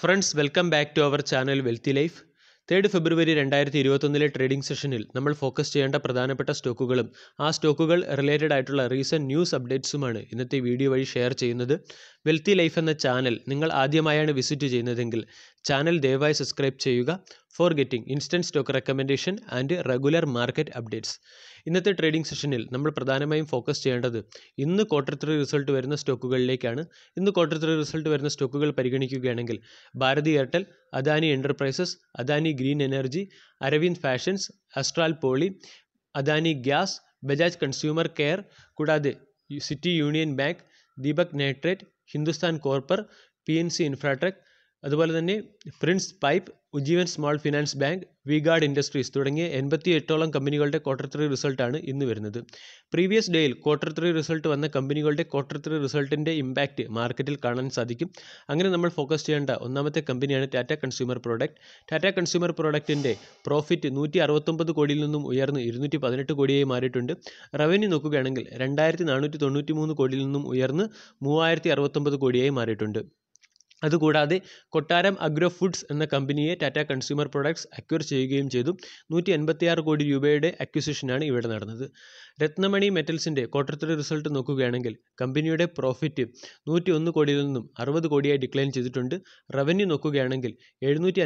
friends welcome back to our channel wealthy life third February രണ്ടായിരത്തി ഇരുപത്തൊന്നിലെ trading സെഷനിൽ നമ്മൾ ഫോക്കസ് ചെയ്യേണ്ട പ്രധാനപ്പെട്ട സ്റ്റോക്കുകളും ആ സ്റ്റോക്കുകൾ റിലേറ്റഡ് ആയിട്ടുള്ള റീസെൻറ്റ് ന്യൂസ് അപ്ഡേറ്റ്സുമാണ് ഇന്നത്തെ വീഡിയോ വഴി ഷെയർ ചെയ്യുന്നത് വെൽത്തി ലൈഫ് എന്ന ചാനൽ നിങ്ങൾ ആദ്യമായാണ് വിസിറ്റ് ചെയ്യുന്നതെങ്കിൽ ചാനൽ ദയവായി സബ്സ്ക്രൈബ് ചെയ്യുക for getting instant stock recommendation and regular market updates ഇന്നത്തെ ട്രേഡിംഗ് സെഷനിൽ നമ്മൾ പ്രധാനമായും ഫോക്കസ് ചെയ്യേണ്ടത് ഇന്ന് ക്വാർട്ടർ ത്രീ റിസൾട്ട് വരുന്ന സ്റ്റോക്കുകളിലേക്കാണ് ഇന്ന് ക്വാർട്ടർ ത്രീ റിസൾട്ട് വരുന്ന സ്റ്റോക്കുകൾ പരിഗണിക്കുകയാണെങ്കിൽ Bharti Airtel Adani Enterprises Adani Green Energy Arvind Fashions Astral Poly Adani Gas Bajaj Consumer Care കൂടാതെ City Union Bank Deepak Nitrate Hindustan Copper P N C Infratech അതുപോലെ തന്നെ Prince Pipe Ujjivan Small Finance Bank V Guard Industries തുടങ്ങിയ എൺപത്തി എട്ടോളം കമ്പനികളുടെ ക്വാർട്ടർ ത്രീ റിസൾട്ടാണ് ഇന്ന് വരുന്നത് പ്രീവിയസ് ഡേയിൽ ക്വാർട്ടർ ത്രീ റിസൾട്ട് വന്ന കമ്പനികളുടെ ക്വാർട്ടർ ത്രീ റിസൾട്ടിൻ്റെ ഇമ്പാക്റ്റ് മാർക്കറ്റിൽ കാണാൻ സാധിക്കും അങ്ങനെ നമ്മൾ ഫോക്കസ് ചെയ്യേണ്ട ഒന്നാമത്തെ കമ്പനിയാണ് Tata Consumer Product Tata Consumer പ്രോഡക്റ്റിൻ്റെ പ്രോഫിറ്റ് നൂറ്റി അറുപത്തൊമ്പത് കോടിയിൽ നിന്നും ഉയർന്ന് ഇരുന്നൂറ്റി പതിനെട്ട് കോടിയായി മാറിയിട്ടുണ്ട് റവന്യൂ നോക്കുകയാണെങ്കിൽ രണ്ടായിരത്തി നാനൂറ്റി തൊണ്ണൂറ്റി മൂന്ന് കോടിയിൽ നിന്നും ഉയർന്ന് മൂവായിരത്തി അറുപത്തൊമ്പത് കോടിയായി മാറിയിട്ടുണ്ട് അതുകൂടാതെ കൊട്ടാരം അഗ്രോ ഫുഡ്സ് എന്ന കമ്പനിയെ ടാറ്റ കൺസ്യൂമർ പ്രൊഡക്ട്സ് അക്വയർ ചെയ്യുകയും ചെയ്തു നൂറ്റി എൺപത്തിയാറ് കോടി രൂപയുടെ അക്വിസിഷനാണ് ഇവിടെ നടന്നത് രത്നമണി മെറ്റൽസിൻ്റെ ക്വാർട്ടർ റിസൾട്ട് നോക്കുകയാണെങ്കിൽ കമ്പനിയുടെ പ്രോഫിറ്റ് നൂറ്റി ഒന്ന് കോടിയിൽ നിന്നും അറുപത് കോടിയായി ഡിക്ലൈൻ ചെയ്തിട്ടുണ്ട് റവന്യൂ നോക്കുകയാണെങ്കിൽ എഴുന്നൂറ്റി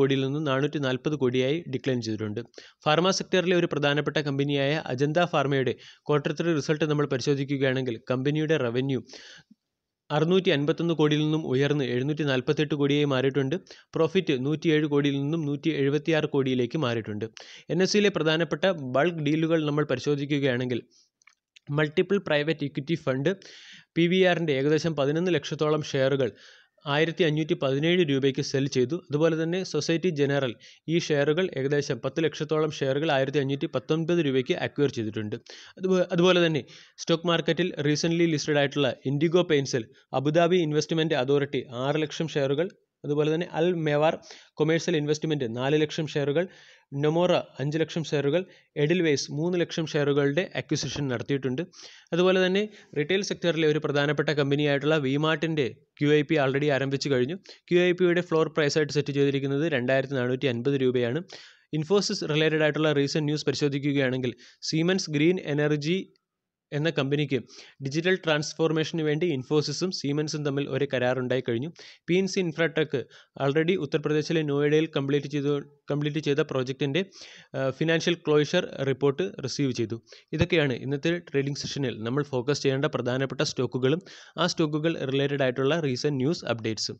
കോടിയിൽ നിന്നും നാനൂറ്റി നാൽപ്പത് കോടിയായി ഡിക്ലൈൻ ചെയ്തിട്ടുണ്ട് ഫാർമ സെക്ടറിലെ ഒരു പ്രധാനപ്പെട്ട കമ്പനിയായ അജന്ത ഫാർമയുടെ ക്വാർട്ടർ റിസൾട്ട് നമ്മൾ പരിശോധിക്കുകയാണെങ്കിൽ കമ്പനിയുടെ റവന്യൂ അറുന്നൂറ്റി അൻപത്തൊന്ന് കോടിയിൽ നിന്നും ഉയർന്ന് എഴുന്നൂറ്റി നാൽപ്പത്തെട്ട് കോടിയായി മാറിയിട്ടുണ്ട് പ്രോഫിറ്റ് നൂറ്റിയേഴ് കോടിയിൽ നിന്നും നൂറ്റി എഴുപത്തിയാറ് കോടിയിലേക്ക് മാറിയിട്ടുണ്ട് എൻ എസ് സിയിലെ പ്രധാനപ്പെട്ട ബൾക്ക് ഡീലുകൾ നമ്മൾ പരിശോധിക്കുകയാണെങ്കിൽ multiple private equity fund P V ആറിൻ്റെ ഏകദേശം പതിനൊന്ന് ലക്ഷത്തോളം ഷെയറുകൾ ആയിരത്തി അഞ്ഞൂറ്റി പതിനേഴ് രൂപയ്ക്ക് സെൽ ചെയ്തു അതുപോലെ തന്നെ സൊസൈറ്റി ജനറൽ ഈ ഷെയറുകൾ ഏകദേശം പത്ത് ലക്ഷത്തോളം ഷെയറുകൾ ആയിരത്തി അഞ്ഞൂറ്റി പത്തൊൻപത് രൂപയ്ക്ക് അക്വയർ ചെയ്തിട്ടുണ്ട് അതുപോലെ തന്നെ സ്റ്റോക്ക് മാർക്കറ്റിൽ റീസെൻ്റ്ലി ലിസ്റ്റഡ് ആയിട്ടുള്ള ഇൻഡിഗോ പെയിൻസിൽ അബുദാബി ഇൻവെസ്റ്റ്മെൻറ്റ് അതോറിറ്റി ആറ് ലക്ഷം ഷെയറുകൾ അതുപോലെ തന്നെ അൽ മെവാർ കൊമേഴ്സ്യൽ ഇൻവെസ്റ്റ്മെൻറ്റ് നാല് ലക്ഷം ഷെയറുകൾ നൊമോറ അഞ്ച് ലക്ഷം ഷെയറുകൾ എഡിൽവേസ് മൂന്ന് ലക്ഷം ഷെയറുകളുടെ അക്വിസിഷൻ നടത്തിയിട്ടുണ്ട് അതുപോലെ തന്നെ റീറ്റെയിൽ സെക്ടറിലെ ഒരു പ്രധാനപ്പെട്ട കമ്പനിയായിട്ടുള്ള വിമാർട്ടിൻ്റെ ക്യു ഐ പി ആൾറെഡി ആരംഭിച്ചു കഴിഞ്ഞു ക്യു ഐ പിയുടെ ഫ്ലോർ പ്രൈസായിട്ട് സെറ്റ് ചെയ്തിരിക്കുന്നത് രണ്ടായിരത്തി നാനൂറ്റി അൻപത് രൂപയാണ് ഇൻഫോസിസ് റിലേറ്റഡ് ആയിട്ടുള്ള റീസെൻറ്റ് ന്യൂസ് പരിശോധിക്കുകയാണെങ്കിൽ സീമൻസ് ഗ്രീൻ എനർജി എന്ന കമ്പനിക്ക് ഡിജിറ്റൽ ട്രാൻസ്ഫോർമേഷന് വേണ്ടി ഇൻഫോസിസും സീമെൻസും തമ്മിൽ ഒരു കരാറുണ്ടായി കഴിഞ്ഞു P N C Infratech already ഉത്തർപ്രദേശിലെ നോയിഡയിൽ കംപ്ലീറ്റ് ചെയ്തു കംപ്ലീറ്റ് ചെയ്ത പ്രോജക്റ്റിൻ്റെ ഫിനാൻഷ്യൽ ക്ലോഷർ റിപ്പോർട്ട് റിസീവ് ചെയ്തു ഇതൊക്കെയാണ് ഇന്നത്തെ ട്രേഡിംഗ് സെഷനിൽ നമ്മൾ ഫോക്കസ് ചെയ്യേണ്ട പ്രധാനപ്പെട്ട സ്റ്റോക്കുകളും ആ സ്റ്റോക്കുകൾ റിലേറ്റഡ് ആയിട്ടുള്ള റീസെൻറ്റ് ന്യൂസ് അപ്ഡേറ്റ്സും